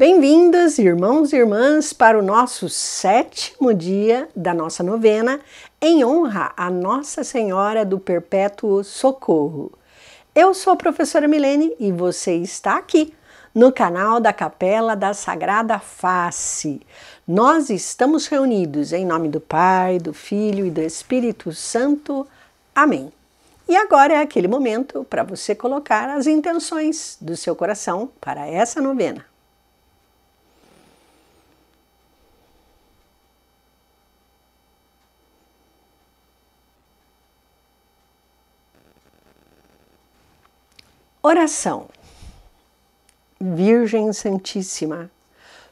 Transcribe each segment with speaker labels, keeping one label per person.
Speaker 1: Bem-vindas, irmãos e irmãs, para o nosso sétimo dia da nossa novena, em honra a Nossa Senhora do Perpétuo Socorro. Eu sou a professora Milene e você está aqui no canal da Capela da Sagrada Face. Nós estamos reunidos em nome do Pai, do Filho e do Espírito Santo. Amém. E agora é aquele momento para você colocar as intenções do seu coração para essa novena. Oração. Virgem Santíssima,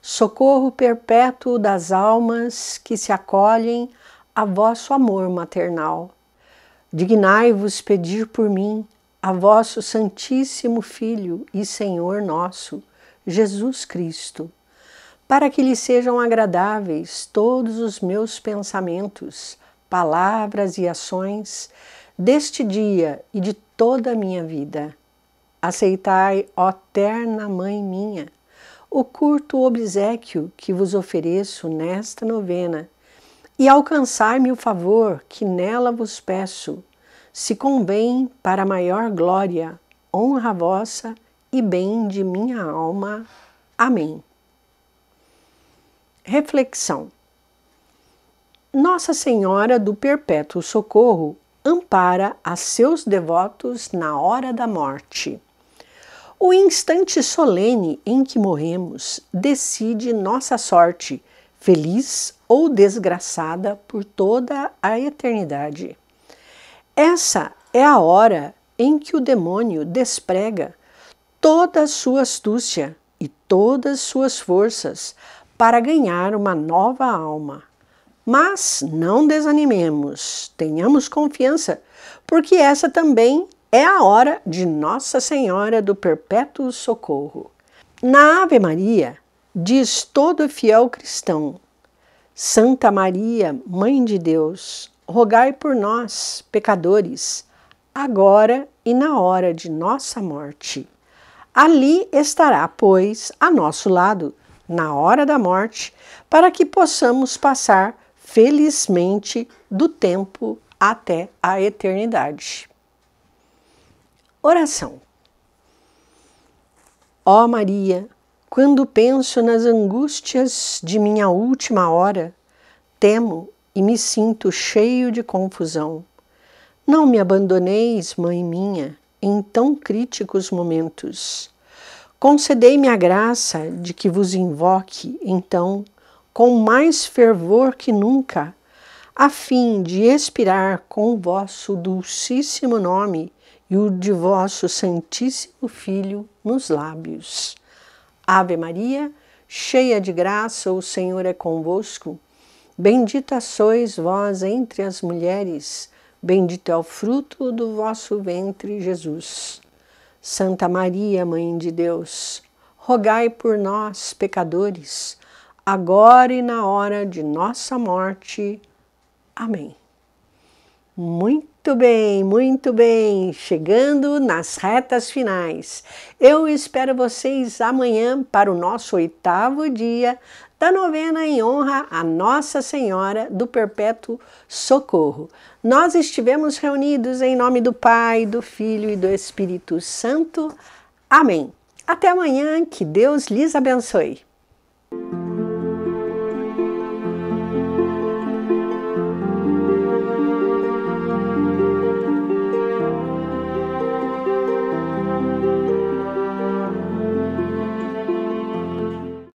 Speaker 1: socorro perpétuo das almas que se acolhem a vosso amor maternal. Dignai-vos pedir por mim, a vosso Santíssimo Filho e Senhor nosso, Jesus Cristo, para que lhe sejam agradáveis todos os meus pensamentos, palavras e ações deste dia e de toda a minha vida Aceitai, ó terna mãe minha, o curto obsequio que vos ofereço nesta novena, e alcançai-me o favor que nela vos peço, se convém para maior glória, honra vossa e bem de minha alma. Amém. Reflexão: Nossa Senhora do Perpétuo Socorro ampara a seus devotos na hora da morte. O instante solene em que morremos decide nossa sorte, feliz ou desgraçada por toda a eternidade. Essa é a hora em que o demônio desprega toda a sua astúcia e todas suas forças para ganhar uma nova alma. Mas não desanimemos, tenhamos confiança, porque essa também é a hora de Nossa Senhora do Perpétuo Socorro. Na Ave Maria, diz todo fiel cristão: Santa Maria, Mãe de Deus, rogai por nós, pecadores, agora e na hora de nossa morte. Ali estará, pois, a nosso lado, na hora da morte, para que possamos passar felizmente do tempo até a eternidade. Oração. Ó oh Maria, quando penso nas angústias de minha última hora, temo e me sinto cheio de confusão. Não me abandoneis, mãe minha, em tão críticos momentos. Concedei-me a graça de que vos invoque, então, com mais fervor que nunca, a fim de expirar com o vosso dulcíssimo nome e o de vosso Santíssimo Filho nos lábios. Ave Maria, cheia de graça, o Senhor é convosco. Bendita sois vós entre as mulheres, bendito é o fruto do vosso ventre, Jesus. Santa Maria, Mãe de Deus, rogai por nós, pecadores, agora e na hora de nossa morte. Amém. Muito bem, muito bem, chegando nas retas finais. Eu espero vocês amanhã para o nosso oitavo dia da novena em honra a Nossa Senhora do Perpétuo Socorro. Nós estivemos reunidos em nome do Pai, do Filho e do Espírito Santo. Amém. Até amanhã, que Deus lhes abençoe.